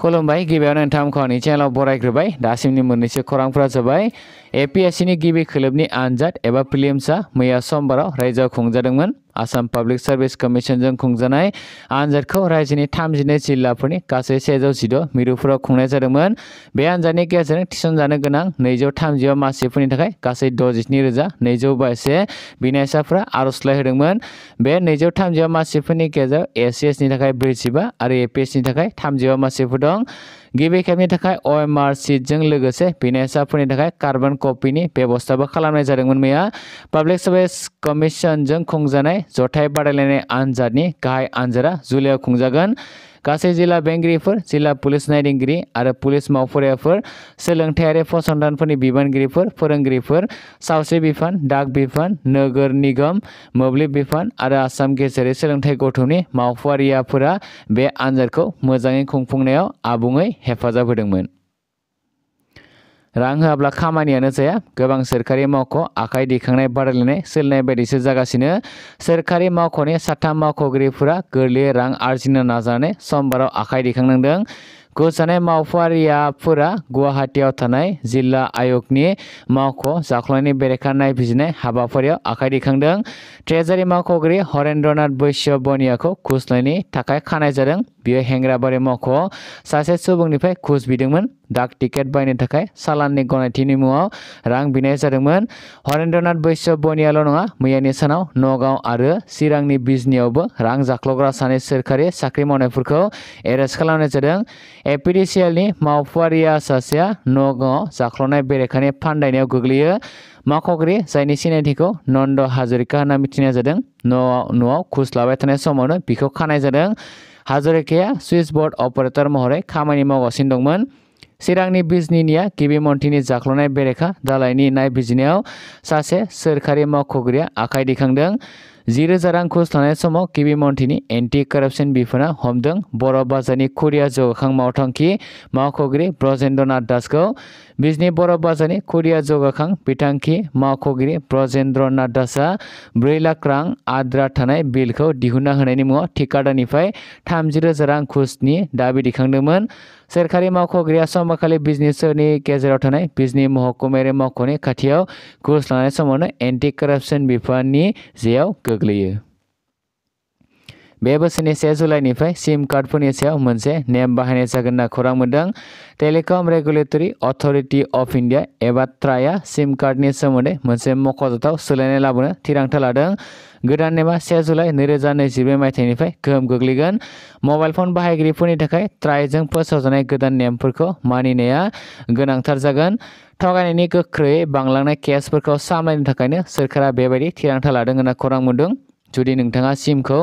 खुलुमबाय गिबियावनो नोंथांमोनखौ आंनि चेनेलाव बरायग्रोबाय दासिमनि मोननैसो खौरांफोरा जाबाय एपिएससिनि गिबि खोलोबनि आनजाद एबा प्रिलिम्सआ मैया समबाराव रायजोआव खुंजादोंमोन आसाम पाब्लिक सार्भिस कमिसनजों खुंजानाय आनजादखौ रायजोनि थामजिनै जिल्लाफोरनि गासै सेजौ जिद' मिरुफोराव खुंनाय जादोंमोन बे आनजादनि गेजेरजों थिसनजानो गोनां नैजौ थामजिबा मासिफोरनि थाखाय गासै द'जिस्नि रोजा नैजौ बाजिसे बिनायसाफोरा आर'जलाइ होदोंमोन बे नैजौ थामजिबा मासिफोरनि गेजेराव ए सि एसनि थाखाय ब्रैजिबा आरो ए पि एसनि गिबि खेबनि थाखाय अ एम आर सिटजों लोगोसे फिनायसाफोरनि कार्बन कपी बेबस्थाबो खालामनाय जादोंमोन मैया पाब्लिक सार्भिस कमिसनजों खुंजानाय जथाय बादायलायनाय आनजादनि गाहाय आनजादा जुलाइआव खुंजागोन गई जिला बेंगिरिफोर जिल्ला पुलिस नायदिंगिरि आरो पुलिस मावफारियाफोर सोलोंथायारि फसंथानफोरनि बिबानगिरिफोर फोरोंगिरिफोर सावस्रि बिफान डाक बिफान नोगोर निगम मोब्लिब विफान और आसाम गेजेरारि सोलोंथाइ गौथुमनि मावफारियाफोरा बे आनजादखौ मोजाङै खुंफुंनायाव आबुङै हेफाजाब होदोंमोन रंग होआब्ला खामानियानो जाया गोबां सोरखारि मावख' आखाइ दैखांनाय बादायलायनाय सोलिनाय बायदिसो जागासिनो सोरखारि मावख'नि साथाम मावख'गिरिफोरा गोरलैयै रां आरजिनो नाजानानै समबाराव आखाइ दैखांनांदों गुजानाय मावफारियाफोरा गुवाहाटीयाव थानाय जिल्ला आय'गनि मावख' जाख्लनायनि बेरेखा नायबिजिरनाय हाबाफारियाव आखाइ दैखांदों ट्रेजारि मावख'गिरि हरेन्द्रनाथ बैश्य बनियाखौ घुस लानायनि थाखाय खानाय बियो हेंग्राबारी मख' सासे सुबुंनिफ्राय घुस बिदोंमोन डाक टिकेट बायनो थाखाय सालाननि गनायथिनि मुङाव रां बिनाय जादोंमोन हरेन्द्रनाथ बैश्य बनियाल' नङा मैयानि सानाव नगाव आरो चिरांनि बिजनियावबो रां जाख्ल'ग्रा सानै सोरखारि साख्रि मावनायफोरखौ एरेस्ट खालामनाय जादों एपिडिसिएलनि मावफुवारिया सासेया नगाव जाख्ल'नाय बेरेखानि फान्दायनायाव गोग्लैयो माख'गिरि जायनि सिनायथिखौ नन्द हाजरिका होनना मिथिनाय जादों न'आव न'आव घुस लाबाय थानाय समावनो बिखौ खानाय जादों हाजरिकाया सुइस बोर्ड अपरेटर महरै खामानि मावगासिनो दंमोन चिरांनि बिजनीनिया गिबि मन्थ्रिनि जाख्लनाय बेरेखा दालायनि नायबिजिनायाव सासे सोरखारि मावख'गिरिया आखाइ दैखांदों जिरोजा रां खुस लानाय समाव गिबि मन्थ्रिनि एन्टी करापसन बिफोना हमदों बर' बाजारनि खुरिया जौगाखां मावथांखि मावख'गिरि ब्रजेन्द्र नाथ दासखौ बिजनि बर' बाजानि कोरिया जौगाखां बिथांखि मावख'गिरि ब्रजेन्द्र नाडासआ ब्रै लाख रां आद्रा थानाय बिलखौ दिहुन्ना होनायनि मुङाव ठिकादारनिफ्राय थामजि रोजा रां घुसनि दाबि दिखांदोंमोन सोरखारि मावख'गिरिया समबाखालि बिजनेसनि गेजेराव थानाय बिजनि महकुमायारि मावख'नि खाथियाव घुस लानाय समावनो एन्टि करापसन बिफाननि जेयाव गोग्लैयो बे बोसोरनि से जुलाइनिफ्राय सिम कार्डफोरनि सायाव मोनसे नेम बाहायनाय जागोन होनना खौरां मोनदों telecom regulatory authority of India एबा ट्राया सिम कार्डनि सोमोन्दै मोनसे मख'जाथाव सोलायनाय लाबोनो थिरांथा लादों गोदान नेमा से जुलाई नैरोजा नैजिब्रै मायथाइनिफ्राय गोहोम गोग्लैगोन मबाइल फोन बाहायगिरिफोरनि थाखाय ट्रायजों फोसावजानाय गोदान नेमफोरखौ मानिनाया गोनांथार जागोन थगायनायनि गोख्रैयै बांलांनाय केसफोरखौ सामलायनो थाखायनो लादों होनना खौरां जुदि नोंथाङा सिमखौ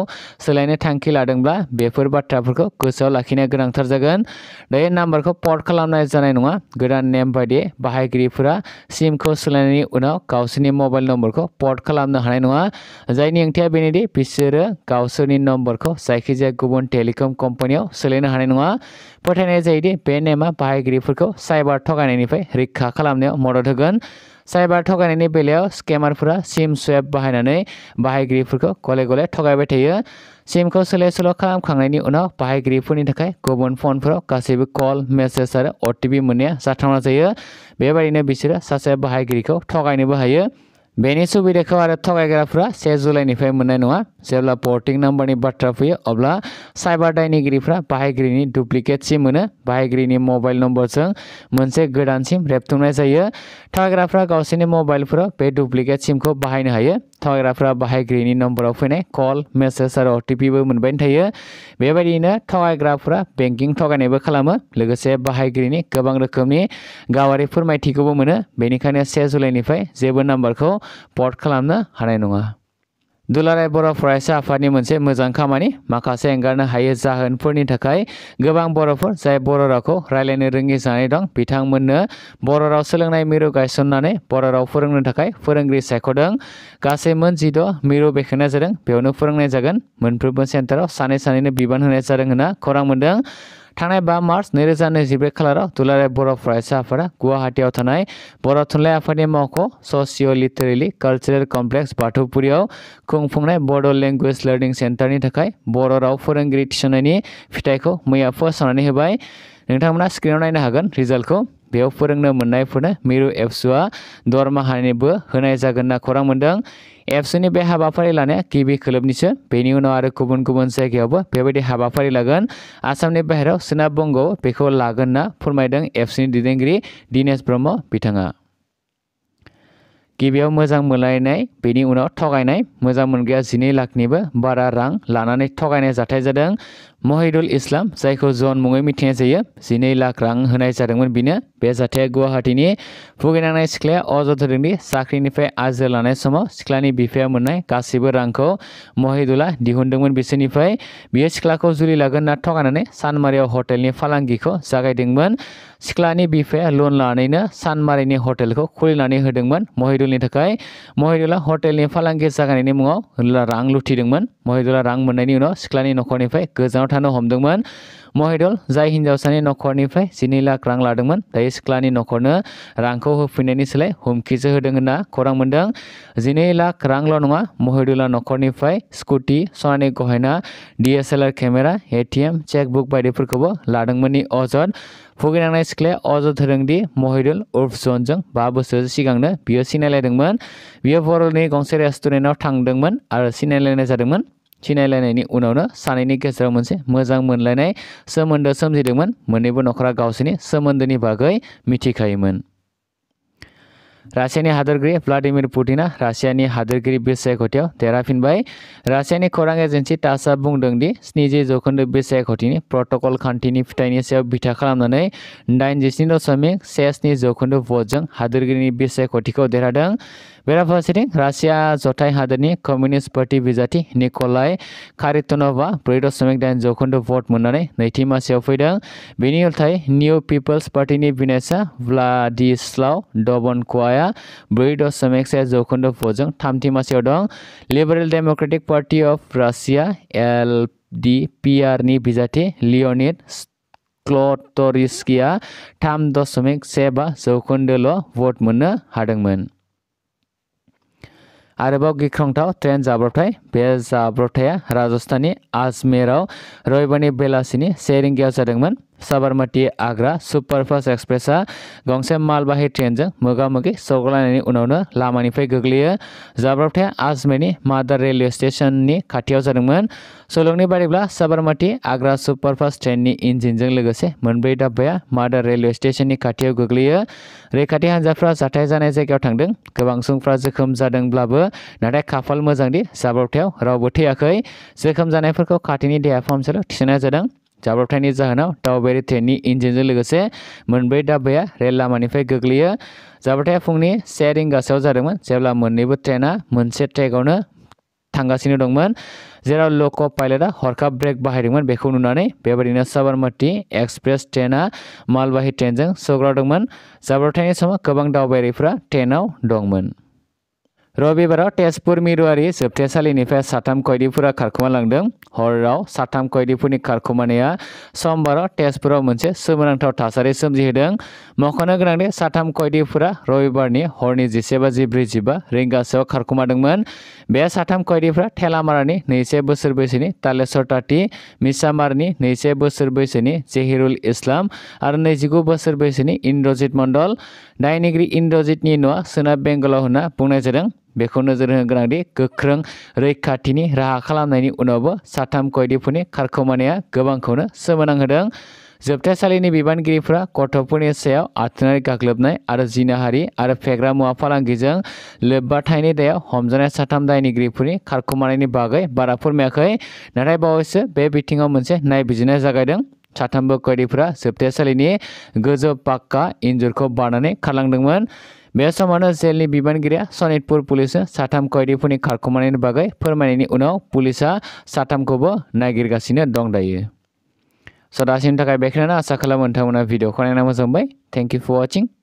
सोलायनो थांखि लादोंब्ला बेफोर बाथ्राफोरखौ गोसोआव लाखिनाया गोनांथार जागोन दायो नाम्बारखौ पर्ट खालामनाय जानाय नङा गोदान नेम बायदि बाहायगिरिफोरा सिमखौ सोलायनायनि उनाव गावसोरनि मबाइल नम्बरखौ पर्ट खालामनो हानाय नङा जायनि ओंथिया बेनोदि बिसोरो गावसोरनि नम्बरखौ जायखिजाया गुबुन टेलिकम कम्पानियाव सोलायनो हानाय नङा फोथायनाय जायोदि बे नेमा बाहायगिरिफोरखौ साइबार थगायनायनिफ्राय रैखा खालामनायाव मदद होगोन साइबार थगायनायनि बेलायाव स्केमारफोरा सिम सुवेब बाहायनानै बाहायगिरिफोरखौ गले गले थगायबाय थायो सिमखौ सोलाय सोल' खालामखांनायनि उनाव बाहायगिरिफोरनि गुबुन फनफोराव गासैबो कल मेसेज और अटिपि मोननाया जाथावना जायो बेबायदिनो बिसोरो सासे बाहायगिरिखौ थगायनोबो हायो बेनि सुबिदाखौ आरो थगायग्राफ्रा से जुलाइनिफ्राय मोननाय नङा जेब्ला भटिं नाम्बारनि बाथ्रा फैयो अब्ला साइबार दायनिगिरिफ्रा बाहायगिरिनि डुप्लिकेट सिम मोनो बाहायगिरिनि मबाइल नम्बरजों मोनसे गोदान सिम रेबथुमनाय जायो थगायग्राफ्रा गावसोरनि मबाइलफोराव बे डुप्लिकेट सिमखौ बाहायनो हायो थगायग्राफ्रा बाहायगिरिनि नम्बराव फैनाय कल मेसेज आरो अटिपिबो मोनबायनो थायो बेबायदियैनो थगायग्राफ्रा बेंकिं थगायनायबो खालामो लोगोसे बाहायगिरिनि गोबां रोखोमनि गावारि फोरमायथिखौबो मोनो बेनिखायनो से जुलाइनिफ्राय जेबो पट पर्ट खालामनो हानाय नङा दुलाराय बर' फरायसा आफादनि मोनसे मोजां खामानि माखासे एंगारनो हायै जाहोनफोरनि थाखाय गोबां बर'फोर जाय बर' रावखौ रायज्लायनो रोङि जानानै दं बिथांमोननो बर' राव सोलोंनाय मिरु गायसननानै बर' राव फोरोंनो थाखाय फोरोंगिरि सायख'दों गासै मोन जिद' मिरु बेखेवनाय जादों बेयावनो फोरोंनाय जागोन मोनफ्रोमबो सेन्टाराव सानै सानैनो बिबान होनाय जादों होनना खौरां मोन्दों थांनाय बा मार्च नैरोजा नैजिब्रै खालाराव दुलाराय बर' फरायसा आफादा गुवाहाटीयाव थानाय बर' थुनलाइ आफादनि मावख' ससिय' लिटारेरि कालचारेल कम्प्लेक्स बाथौपुरियाव खुंफुंनाय बड' लेंगुवेज लार्निं सेन्टारनि थाखाय बर' राव फोरोंगिरि थिसननायनि फिथाइखौ मैया फोसावनानै होबाय नोंथांमोना स्क्रिनाव नायनो हागोन रिजाल्टखौ बेयाव फोरोंनो मोननायफोरनो मिरु एबसुआ दरमाहानिबो होनाय जागोन होनना खौरां मोन्दों एबसुनि बे हाबाफारि लानाया गिबि खोलोबनिसो बेनि उनाव आरो गुबुन गुबुन जायगायावबो बेबायदि हाबाफारि लागोन आसामनि बाहेराव सोनाब बंगआव बेखौ लागोन होनना फोरमायदों एबसुनि दैदेनगिरि दिनेश ब्रह्म बिथाङा गिबियाव मोजां मोनलायनाय बेनि उनाव थगायनाय मोजां मोनग्राया जिनै लाखनिबो बारा रां लानानै थगायनाय जाथाय जादों महिदुल इस्लाम जायखौ जन मुङै मिथिनाय जायो जिनै लाख रां होनाय बे जाथाया गुवाहाटीनि भुगिनांनाय सिख्लाया अजद होदोंदि साख्रिनिफ्राय आजिरा लानाय समाव सिख्लानि बिफाया मोननाय गासैबो रांखौ महिदुला दिहुनदोंमोन बिसोरनिफ्राय बियो सिख्लाखौ जुलि लागोन ना थगायनानै सानमारियाव हटेलनि फालांगिखौ जागायदोंमोन सिख्लानि बिफाया लन लानानैनो सानमारिनि हटेलखौ खुलिनानै होदोंमोन महिदुलनि थाखाय महिदुला हटेलनि फालांगि जागायनायनि मुङाव रां लुथिदोंमोन महिदुला रंग मोननायनि उनाव सिख्लानि न'खरनिफ्राय गोजानाव गथानो हमदोंमोन महिदल जाय हिन्जावसानि न'खरनिफ्राय जिनै लाख रां लादोंमोन दायो सिख्लानि न'खरनो रांखौ होफिननायनि सोलाय हुमखिसो होदों होनना खौरां मोन्दों जिनै लाख रांल' नङा महिदुला न'खरनिफ्राय स्कुटि सनानि गहेना डिएसएलआर केमेरा एटिएम चेकबुक बायदिफोरखौबो लादोंमोननि अजद भुगिनांनाय सिख्लाया अजद होदोंदि महिदुल उर्फ जनजों बा बोसोर सिगांनो बियो सिनायलायदोंमोन बियो बर'नि गंसे रेस्टुरेन्टाव थांदोंमोन आरो सिनायलायनाय जादोंमोन सिनायलायनायनि उनावनो सानैनि गेजेराव मोनसे मोजां मोनलायनाय सोमोन्दो न'खरा गावसोरनि सोमोन्दोनि बागै मिथिखायोमोन Rasiani Hadagri, Vladimir Putina, Rasiani Hadagri Bisek Hotel, Terafin Bay, Rasiani Korang Agency, Tasa Bung Dundi, Sneezy Zokundu Bisek Hotini, Protocol Continu Fitanis of Bitakalam Nane, Dine Jisino Summing, Sesni Zokundu Vojang, Hadagri Bisek Hotiko, Deradang, Vera Fasiting, Russia Zotai Hadani, Communist Party Visati, Nikolai, Karitonova, Predo Summing Dan Zokundu Vot Munane, Natima Seofidang, Vinil Thai, New People's Party Ni Vinessa, Vladislav, Dobon Kwai, जनाया ब्रै दशमिक से जौखोन्दोफोरजों थामथि मासियाव दं liberal democratic party of Russia L D P आरनि बिजाथि Leonid क्लटरिस्किया थाम दशमिक से बा जौखोन्दोल' भट मोननो हादोंमोन आरोबाव गिख्रंथाव ट्रेन जाब्रबथाय बे जाब्रबथाया राजस्थाननि आजमेराव रबिबारनि बेलासिनि से रिंगायाव जादोंमोन साबरमती आग्रा सुपारफास्ट एक्सप्रेसआ गंसे ट्रेन ट्रेनजों मोगा मोगि सौग्लायनायनि उनावनो लामानिफ्राय गोग्लैयो जाब्रबथाया आजमेरनि मादार रेलवे स्टेशन खाथियाव जादोंमोन सोलोंनि बादिब्ला साबरमती आग्रा सुपारफास्ट ट्रेननि इन्जिनजों लोगोसे मोनब्रै दाब्बाया मादार रेलवे स्टेशननि खाथियाव गोग्लैयो रैखाथि हान्जाफ्रा जाथाय जानाय जायगायाव थांदों गोबां सुबुंफ्रा जोखोम जादोंब्लाबो नाथाय खाफाल मोजांदि जाब्रबथायाव रावबो थैयाखै जोखोम जानायफोरखौ खाथिनि देहा फाहामसालियाव थिसननाय जादों जाब्रबथायनि जाहोनाव दावबायारिथेनि इन्जिनजों लोगोसे मोनब्रै दाब्बाया रेल लामानिफ्राय गोग्लैयो जाब्रबथाया फुंनि से रिंगासोआव जादोंमोन जेब्ला मोननैबो ट्रेना मोनसे ट्रेकआवनो थांगासिनो दंमोन जेराव लक' पाइलटआ हरखाब ब्रेक बाहायदोंमोन बेखौ नुनानै साबरमती एक्सप्रेस ट्रेना मालबाहि ट्रेन सौग्रावदोंमोन जाब्रबथायनि समाव गोबां दावबायारिफ्रा ट्रेनाव दंमोन रबिबाराव तेजपुर मिरुवारि जोबथेसालिनिफ्राय साथाम कैदिफोरा खारखोमा लांदों हरराव साथाम कैदिफोरनि खारखोमानाया समबाराव तेजपुराव मोनसे सोमोनांथाव थासारि सोमजिहोदों मख'नो गोनांदि साथाम कैदिफोरा रबिबारनि हरनि जिसे बाजि ब्रैजिबा रिंगासोआव खारखोमादोंमोन बे साथाम कैदिफोरा ठेलामारानि नैजिसे बोसोर बैसोनि तालेश्वर ताति मिसामारनि नैजिसे बोसोर बैसोनि जेहिरुल इस्लाम आरो नैजिगु बोसोर बैसोनि इन्द्रजित मण्डल दायनिगिरि इन्द्रजितनि न'आ सोनाब बेंगलाव होन्ना बुंनाय जादों बेखौ नोजोर होनो गोनांदि गोख्रों रैखाथिनि राहा खालामनायनि उनावबो साथाम कयदिफोरनि खारखोमानाया गोबांखौनो सोमोनांहोदों जोबथासालिनि बिबानगिरिफ्रा गथ'फोरनि सायाव आथोनारि गाग्लोबनाय आरो जिनाहारि आरो फेग्रा मुवा फालांगिजों लोब्बा दायाव हमजानाय साथाम दायनिगिरिफोरनि खारखोमानायनि बागै बारा फोरमायाखै नाथाय बावैसो बे बिथिङाव मोनसे नायबिजिरनाय जागायदों साथामबो कैदिफोरा जोबथासालिनि गोजौ पाक्का इन्जुरखौ बारनानै खारलांदोंमोन बे समावनो जेलनि बिबानगिरिया सनितपुर पुलिस साथाम कैदिफोरनि खारखुमानायनि बागै फोरमायनायनि उनाव पुलिसा साथामखौबो नागिरगासिनो दं दायो स' थाखाय बेखिनियानो आसा खालामो नोंथांमोना भिडिअखौ नायना मोजां मोनबाय थेंक इउ फर वाचिं